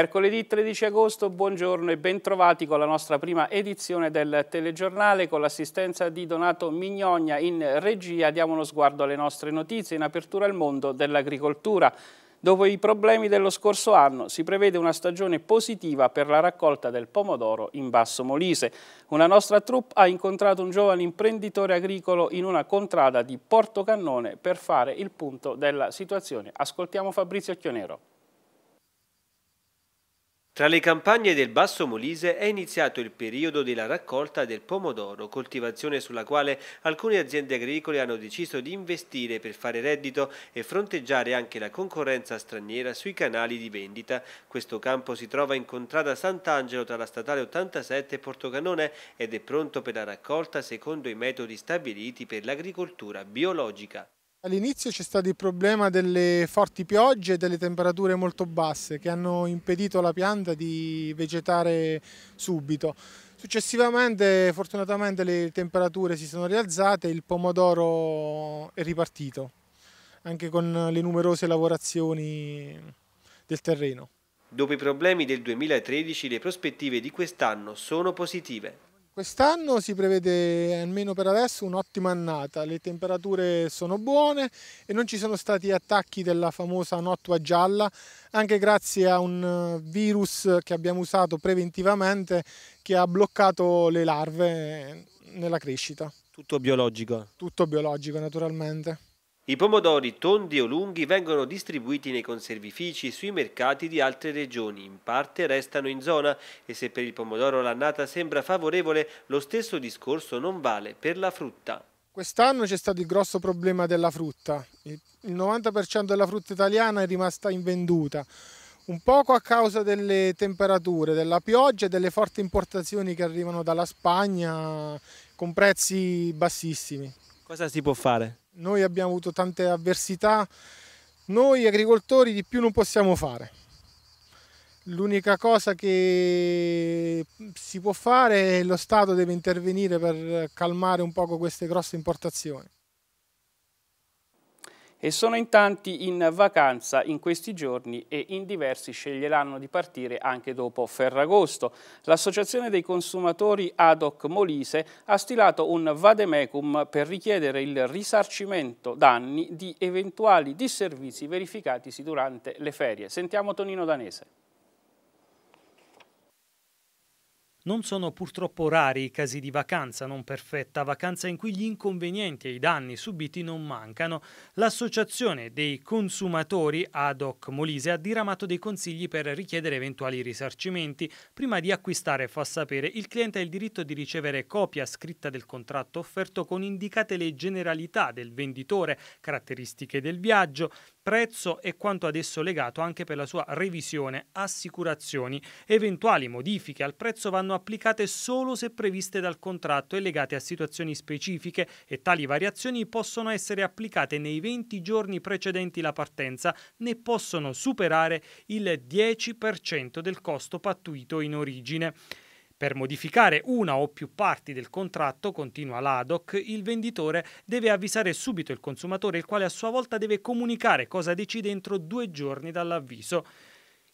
Mercoledì 13 agosto, buongiorno e bentrovati con la nostra prima edizione del telegiornale. Con l'assistenza di Donato Mignogna in regia diamo uno sguardo alle nostre notizie in apertura al mondo dell'agricoltura. Dopo i problemi dello scorso anno si prevede una stagione positiva per la raccolta del pomodoro in Basso Molise. Una nostra troupe ha incontrato un giovane imprenditore agricolo in una contrada di Portocannone per fare il punto della situazione. Ascoltiamo Fabrizio Chionero. Tra le campagne del Basso Molise è iniziato il periodo della raccolta del pomodoro, coltivazione sulla quale alcune aziende agricole hanno deciso di investire per fare reddito e fronteggiare anche la concorrenza straniera sui canali di vendita. Questo campo si trova in contrada Sant'Angelo tra la statale 87 e Portocanone ed è pronto per la raccolta secondo i metodi stabiliti per l'agricoltura biologica. All'inizio c'è stato il problema delle forti piogge e delle temperature molto basse che hanno impedito alla pianta di vegetare subito. Successivamente fortunatamente le temperature si sono rialzate e il pomodoro è ripartito anche con le numerose lavorazioni del terreno. Dopo i problemi del 2013 le prospettive di quest'anno sono positive. Quest'anno si prevede, almeno per adesso, un'ottima annata, le temperature sono buone e non ci sono stati attacchi della famosa nottua gialla, anche grazie a un eh, virus che abbiamo usato preventivamente che ha bloccato le larve eh, nella crescita. Tutto biologico? Tutto biologico, naturalmente. I pomodori tondi o lunghi vengono distribuiti nei conservifici sui mercati di altre regioni, in parte restano in zona e se per il pomodoro l'annata sembra favorevole, lo stesso discorso non vale per la frutta. Quest'anno c'è stato il grosso problema della frutta, il 90% della frutta italiana è rimasta invenduta, un poco a causa delle temperature, della pioggia e delle forti importazioni che arrivano dalla Spagna con prezzi bassissimi. Cosa si può fare? Noi abbiamo avuto tante avversità, noi agricoltori di più non possiamo fare. L'unica cosa che si può fare è lo Stato deve intervenire per calmare un poco queste grosse importazioni e sono in tanti in vacanza in questi giorni e in diversi sceglieranno di partire anche dopo Ferragosto. L'Associazione dei consumatori Adoc Molise ha stilato un vademecum per richiedere il risarcimento danni di eventuali disservizi verificatisi durante le ferie. Sentiamo Tonino Danese. Non sono purtroppo rari i casi di vacanza non perfetta, vacanza in cui gli inconvenienti e i danni subiti non mancano. L'Associazione dei consumatori ad hoc Molise ha diramato dei consigli per richiedere eventuali risarcimenti. Prima di acquistare, fa sapere, il cliente ha il diritto di ricevere copia scritta del contratto offerto con indicate le generalità del venditore, caratteristiche del viaggio, prezzo e quanto ad esso legato anche per la sua revisione, assicurazioni. Eventuali modifiche al prezzo vanno applicate solo se previste dal contratto e legate a situazioni specifiche e tali variazioni possono essere applicate nei 20 giorni precedenti la partenza ne possono superare il 10% del costo pattuito in origine. Per modificare una o più parti del contratto, continua l'ADOC, il venditore deve avvisare subito il consumatore, il quale a sua volta deve comunicare cosa decide entro due giorni dall'avviso.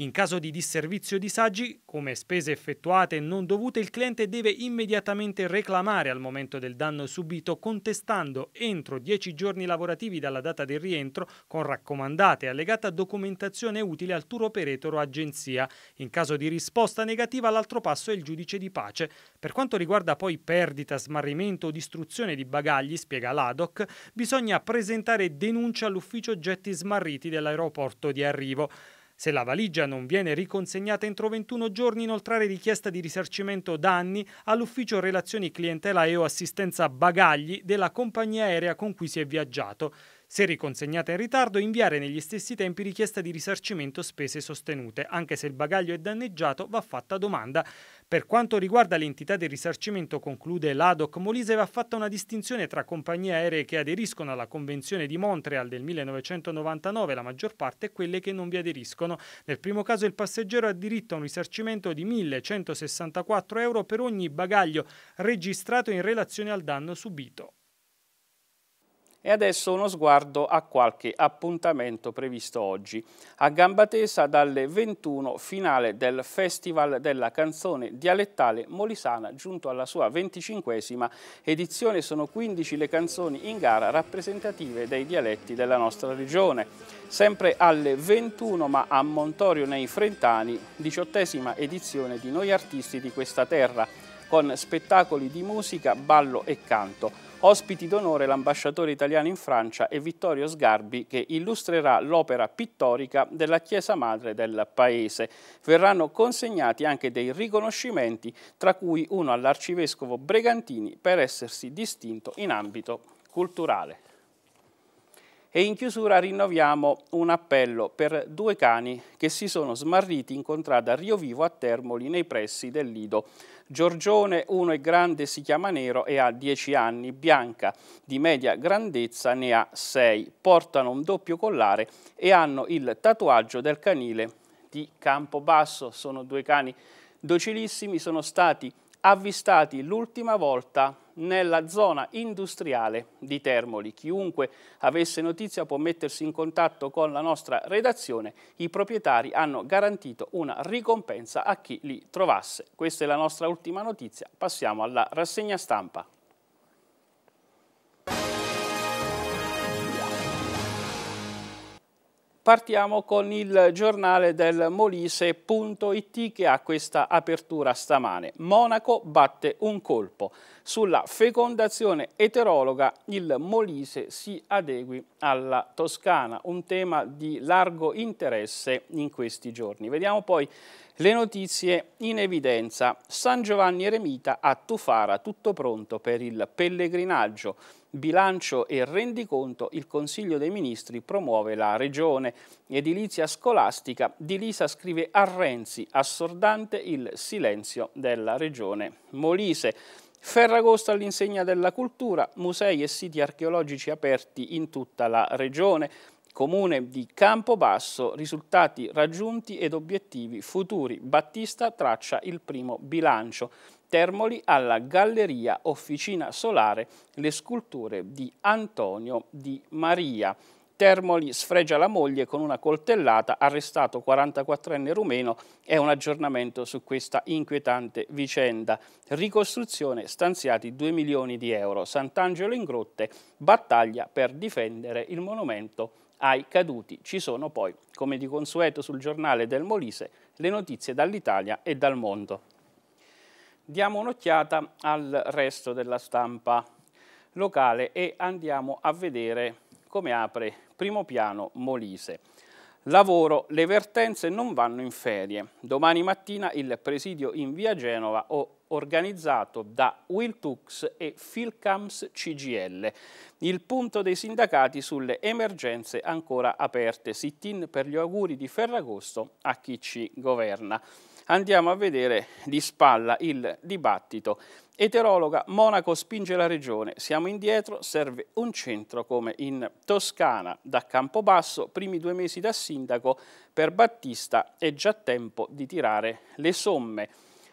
In caso di disservizio di saggi, come spese effettuate non dovute, il cliente deve immediatamente reclamare al momento del danno subito, contestando entro 10 giorni lavorativi dalla data del rientro con raccomandate e allegata documentazione utile al tour operator o agenzia. In caso di risposta negativa, l'altro passo è il giudice di pace. Per quanto riguarda poi perdita, smarrimento o distruzione di bagagli, spiega l'ADOC, bisogna presentare denuncia all'ufficio oggetti smarriti dell'aeroporto di arrivo. Se la valigia non viene riconsegnata entro 21 giorni, inoltrare richiesta di risarcimento danni all'ufficio relazioni clientela e o assistenza bagagli della compagnia aerea con cui si è viaggiato. Se riconsegnata in ritardo, inviare negli stessi tempi richiesta di risarcimento spese sostenute. Anche se il bagaglio è danneggiato, va fatta domanda. Per quanto riguarda l'entità del risarcimento, conclude l'ADOC Molise, va fatta una distinzione tra compagnie aeree che aderiscono alla Convenzione di Montreal del 1999, la maggior parte, e quelle che non vi aderiscono. Nel primo caso il passeggero ha diritto a un risarcimento di 1.164 euro per ogni bagaglio registrato in relazione al danno subito. E adesso uno sguardo a qualche appuntamento previsto oggi. A gamba tesa dalle 21 finale del Festival della canzone dialettale molisana giunto alla sua 25esima edizione. Sono 15 le canzoni in gara rappresentative dei dialetti della nostra regione. Sempre alle 21 ma a Montorio nei Frentani, 18esima edizione di Noi Artisti di questa terra con spettacoli di musica, ballo e canto. Ospiti d'onore l'ambasciatore italiano in Francia e Vittorio Sgarbi che illustrerà l'opera pittorica della Chiesa Madre del Paese. Verranno consegnati anche dei riconoscimenti, tra cui uno all'arcivescovo Bregantini per essersi distinto in ambito culturale. E in chiusura rinnoviamo un appello per due cani che si sono smarriti in contrada Rio Vivo a Termoli nei pressi del Lido. Giorgione, uno è grande, si chiama Nero e ha 10 anni, Bianca di media grandezza ne ha 6, portano un doppio collare e hanno il tatuaggio del canile di Campobasso, sono due cani docilissimi, sono stati avvistati l'ultima volta nella zona industriale di Termoli. Chiunque avesse notizia può mettersi in contatto con la nostra redazione. I proprietari hanno garantito una ricompensa a chi li trovasse. Questa è la nostra ultima notizia. Passiamo alla rassegna stampa. Partiamo con il giornale del Molise.it che ha questa apertura stamane. Monaco batte un colpo sulla fecondazione eterologa il Molise si adegui alla Toscana, un tema di largo interesse in questi giorni. Vediamo poi le notizie in evidenza. San Giovanni Eremita a Tufara, tutto pronto per il pellegrinaggio. Bilancio e rendiconto, il Consiglio dei Ministri promuove la Regione. Edilizia scolastica, Di Lisa scrive a Renzi, assordante il silenzio della Regione Molise. Ferragosto all'insegna della cultura, musei e siti archeologici aperti in tutta la regione. Comune di Campobasso, risultati raggiunti ed obiettivi futuri. Battista traccia il primo bilancio. Termoli alla Galleria Officina Solare, le sculture di Antonio di Maria. Termoli sfregia la moglie con una coltellata, arrestato 44enne rumeno, è un aggiornamento su questa inquietante vicenda. Ricostruzione stanziati 2 milioni di euro. Sant'Angelo in Grotte, battaglia per difendere il monumento ai caduti. Ci sono poi, come di consueto sul giornale del Molise, le notizie dall'Italia e dal mondo. Diamo un'occhiata al resto della stampa locale e andiamo a vedere come apre primo piano Molise. Lavoro, le vertenze non vanno in ferie. Domani mattina il presidio in via Genova organizzato da Wiltux e Filcams CGL. Il punto dei sindacati sulle emergenze ancora aperte. Sit-in per gli auguri di Ferragosto a chi ci governa andiamo a vedere di spalla il dibattito. Eterologa, Monaco spinge la regione, siamo indietro, serve un centro come in Toscana, da Campobasso, primi due mesi da sindaco, per Battista è già tempo di tirare le somme.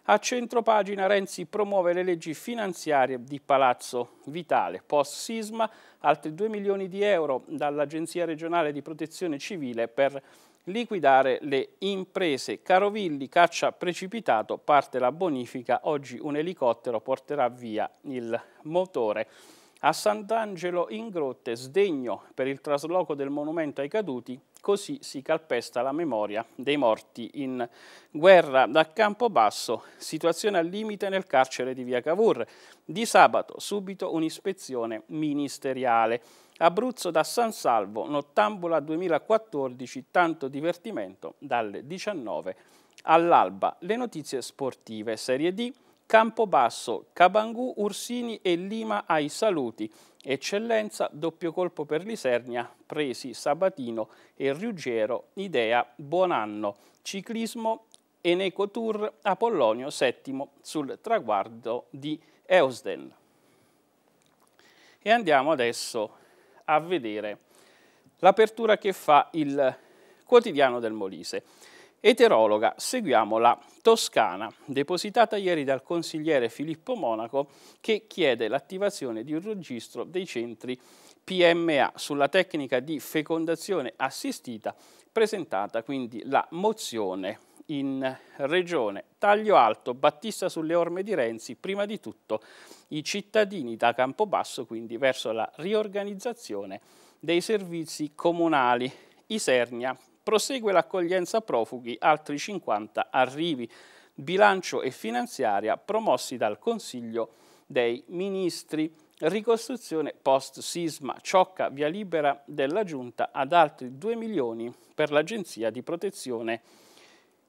A centro pagina Renzi promuove le leggi finanziarie di Palazzo Vitale. Post sisma altri 2 milioni di euro dall'Agenzia regionale di protezione civile per liquidare le imprese. Carovilli caccia precipitato, parte la bonifica, oggi un elicottero porterà via il motore. A Sant'Angelo in Grotte sdegno per il trasloco del monumento ai caduti, così si calpesta la memoria dei morti in guerra. Da Campobasso, situazione al limite nel carcere di Via Cavour. Di sabato, subito un'ispezione ministeriale. Abruzzo da San Salvo, Nottambula 2014, tanto divertimento dalle 19 all'alba. Le notizie sportive, Serie D, Campobasso, Cabangù, Ursini e Lima ai saluti. Eccellenza, doppio colpo per Lisernia, Presi, Sabatino e Ruggero, Idea, buon anno. Ciclismo, Eneco Tour, Apollonio, settimo sul traguardo di Eusden. E andiamo adesso a vedere l'apertura che fa il quotidiano del Molise. Eterologa, seguiamo la Toscana, depositata ieri dal consigliere Filippo Monaco, che chiede l'attivazione di un registro dei centri PMA sulla tecnica di fecondazione assistita, presentata quindi la mozione in regione. Taglio alto, Battista sulle orme di Renzi, prima di tutto i cittadini da Campobasso, quindi verso la riorganizzazione dei servizi comunali. Isernia prosegue l'accoglienza profughi, altri 50 arrivi. Bilancio e finanziaria promossi dal Consiglio dei Ministri. Ricostruzione post-sisma, ciocca via libera della Giunta ad altri 2 milioni per l'Agenzia di Protezione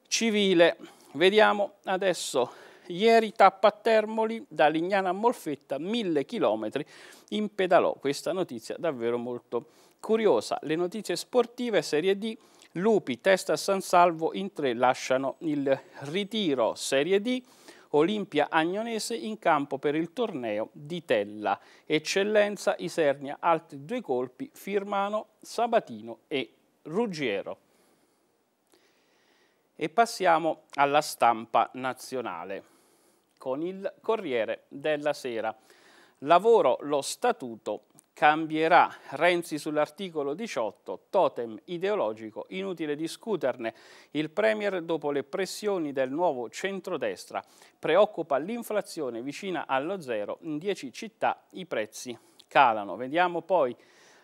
civile. Vediamo adesso, ieri tappa a Termoli, da Lignana a Molfetta, mille chilometri in pedalò. Questa notizia davvero molto curiosa. Le notizie sportive Serie D, Lupi, testa a San Salvo, in tre lasciano il ritiro Serie D. Olimpia Agnonese in campo per il torneo di Tella. Eccellenza Isernia, altri due colpi, Firmano, Sabatino e Ruggiero. E passiamo alla stampa nazionale con il Corriere della Sera. Lavoro lo statuto cambierà. Renzi sull'articolo 18, totem ideologico, inutile discuterne. Il Premier, dopo le pressioni del nuovo centrodestra, preoccupa l'inflazione vicina allo zero. In 10 città i prezzi calano. Vediamo poi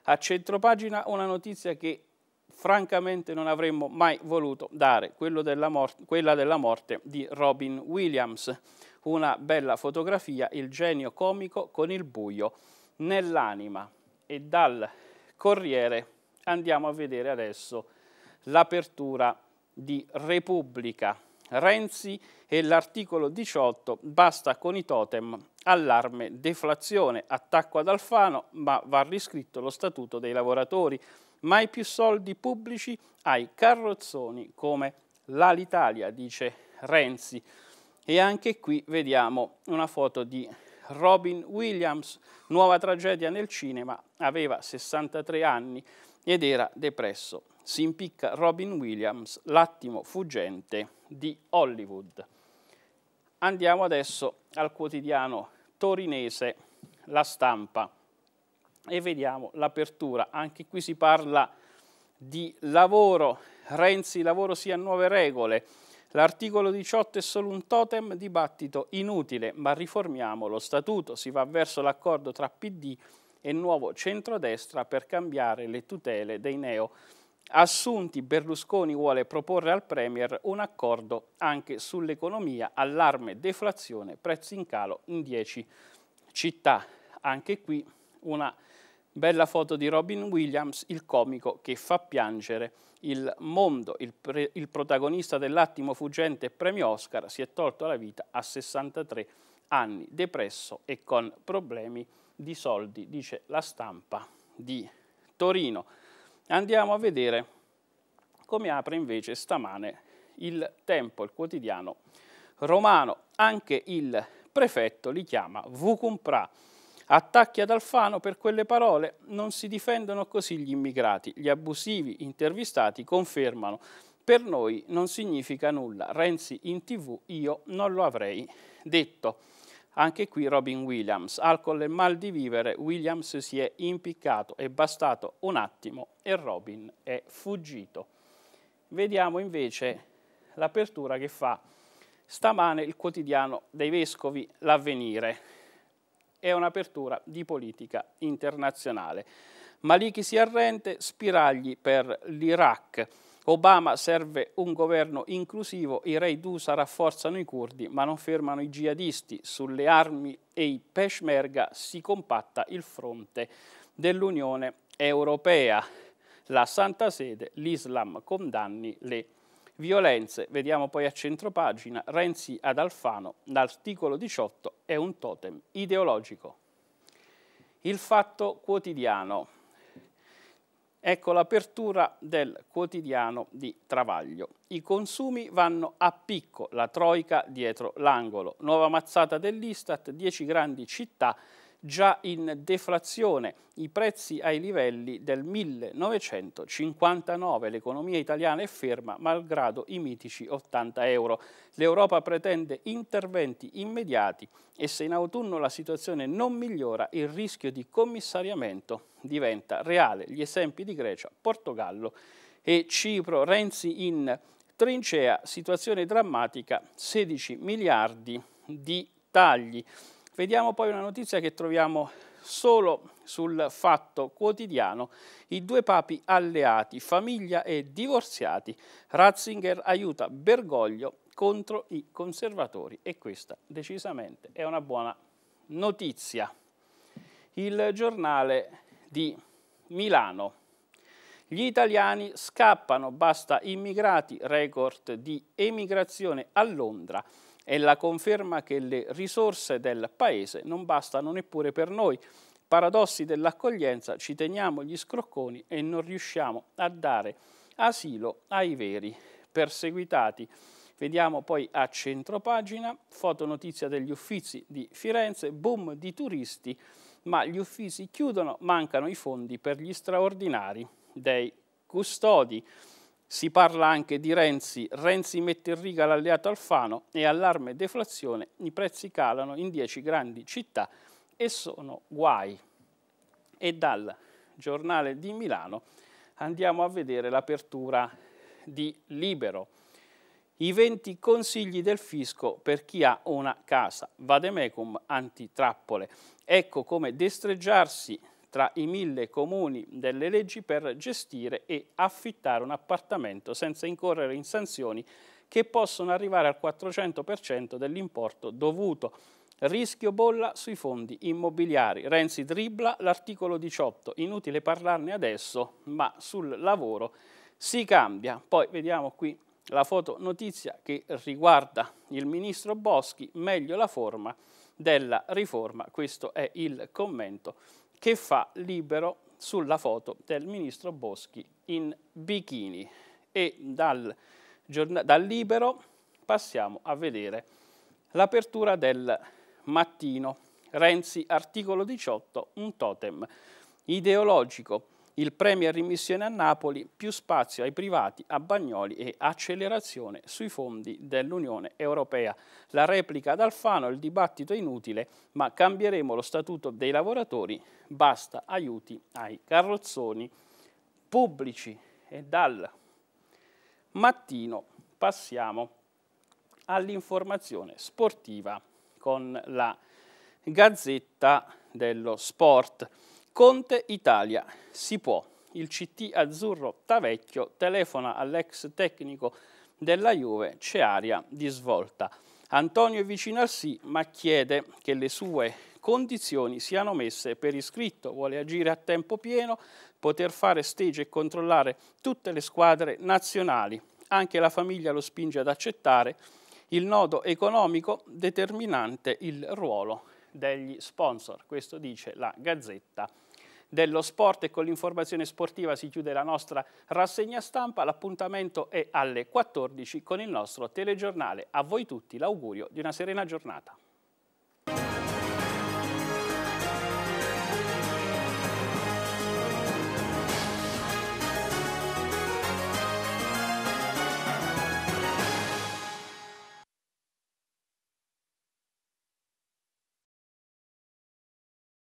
a centropagina una notizia che francamente non avremmo mai voluto dare, della quella della morte di Robin Williams. Una bella fotografia, il genio comico con il buio nell'anima. E dal Corriere andiamo a vedere adesso l'apertura di Repubblica. Renzi e l'articolo 18, basta con i totem, allarme, deflazione, attacco ad Alfano, ma va riscritto lo statuto dei lavoratori mai più soldi pubblici ai carrozzoni come l'Alitalia, dice Renzi. E anche qui vediamo una foto di Robin Williams, nuova tragedia nel cinema, aveva 63 anni ed era depresso. Si impicca Robin Williams, l'attimo fuggente di Hollywood. Andiamo adesso al quotidiano torinese La Stampa e vediamo l'apertura. Anche qui si parla di lavoro, Renzi lavoro sia nuove regole, l'articolo 18 è solo un totem, dibattito inutile, ma riformiamo lo statuto, si va verso l'accordo tra PD e nuovo centrodestra per cambiare le tutele dei neo assunti. Berlusconi vuole proporre al Premier un accordo anche sull'economia, allarme, deflazione, prezzi in calo in 10 città. Anche qui una Bella foto di Robin Williams, il comico che fa piangere il mondo. Il, il protagonista dell'attimo fuggente premio Oscar si è tolto la vita a 63 anni, depresso e con problemi di soldi, dice la stampa di Torino. Andiamo a vedere come apre invece stamane il tempo, il quotidiano romano. Anche il prefetto li chiama Vucumpra Attacchi ad Alfano per quelle parole non si difendono così gli immigrati. Gli abusivi intervistati confermano. Per noi non significa nulla. Renzi in tv io non lo avrei detto. Anche qui Robin Williams. Alcol e mal di vivere, Williams si è impiccato. È bastato un attimo e Robin è fuggito. Vediamo invece l'apertura che fa stamane il quotidiano dei Vescovi L'Avvenire è un'apertura di politica internazionale. Maliki si arrende, spiragli per l'Iraq. Obama serve un governo inclusivo, i rei d'USA rafforzano i curdi ma non fermano i jihadisti, sulle armi e i peshmerga si compatta il fronte dell'Unione Europea. La Santa Sede, l'Islam condanni le Violenze, vediamo poi a centro pagina, Renzi ad Alfano, l'articolo 18 è un totem ideologico. Il fatto quotidiano. Ecco l'apertura del quotidiano di Travaglio. I consumi vanno a picco, la troica dietro l'angolo. Nuova mazzata dell'Istat, 10 grandi città già in deflazione, i prezzi ai livelli del 1959. L'economia italiana è ferma malgrado i mitici 80 euro. L'Europa pretende interventi immediati e se in autunno la situazione non migliora il rischio di commissariamento diventa reale. Gli esempi di Grecia, Portogallo e Cipro. Renzi in trincea, situazione drammatica, 16 miliardi di tagli. Vediamo poi una notizia che troviamo solo sul fatto quotidiano. I due papi alleati, famiglia e divorziati, Ratzinger aiuta Bergoglio contro i conservatori e questa decisamente è una buona notizia. Il giornale di Milano. Gli italiani scappano, basta immigrati, record di emigrazione a Londra. È la conferma che le risorse del Paese non bastano neppure per noi. Paradossi dell'accoglienza, ci teniamo gli scrocconi e non riusciamo a dare asilo ai veri perseguitati. Vediamo poi a centropagina, fotonotizia degli uffizi di Firenze, boom di turisti, ma gli uffizi chiudono, mancano i fondi per gli straordinari dei custodi. Si parla anche di Renzi. Renzi mette in riga l'alleato Alfano e allarme deflazione. I prezzi calano in dieci grandi città e sono guai. E dal giornale di Milano andiamo a vedere l'apertura di Libero. I 20 consigli del fisco per chi ha una casa. Vademecum antitrappole. Ecco come destreggiarsi tra i mille comuni delle leggi per gestire e affittare un appartamento senza incorrere in sanzioni che possono arrivare al 400% dell'importo dovuto. Rischio bolla sui fondi immobiliari. Renzi dribla l'articolo 18, inutile parlarne adesso, ma sul lavoro si cambia. Poi vediamo qui la fotonotizia che riguarda il ministro Boschi, meglio la forma della riforma. Questo è il commento che fa libero sulla foto del ministro Boschi in bikini. E dal, dal libero passiamo a vedere l'apertura del mattino. Renzi, articolo 18, un totem ideologico il Premier rimissione a Napoli, più spazio ai privati, a Bagnoli e accelerazione sui fondi dell'Unione Europea. La replica ad Alfano, il dibattito è inutile, ma cambieremo lo statuto dei lavoratori, basta aiuti ai carrozzoni pubblici. E dal mattino passiamo all'informazione sportiva con la Gazzetta dello Sport. Conte Italia, si può. Il CT azzurro Tavecchio telefona all'ex tecnico della Juve, c'è aria di svolta. Antonio è vicino al sì, ma chiede che le sue condizioni siano messe per iscritto, vuole agire a tempo pieno, poter fare stage e controllare tutte le squadre nazionali. Anche la famiglia lo spinge ad accettare il nodo economico determinante il ruolo degli sponsor, questo dice la Gazzetta dello sport e con l'informazione sportiva si chiude la nostra rassegna stampa. L'appuntamento è alle 14 con il nostro telegiornale. A voi tutti l'augurio di una serena giornata.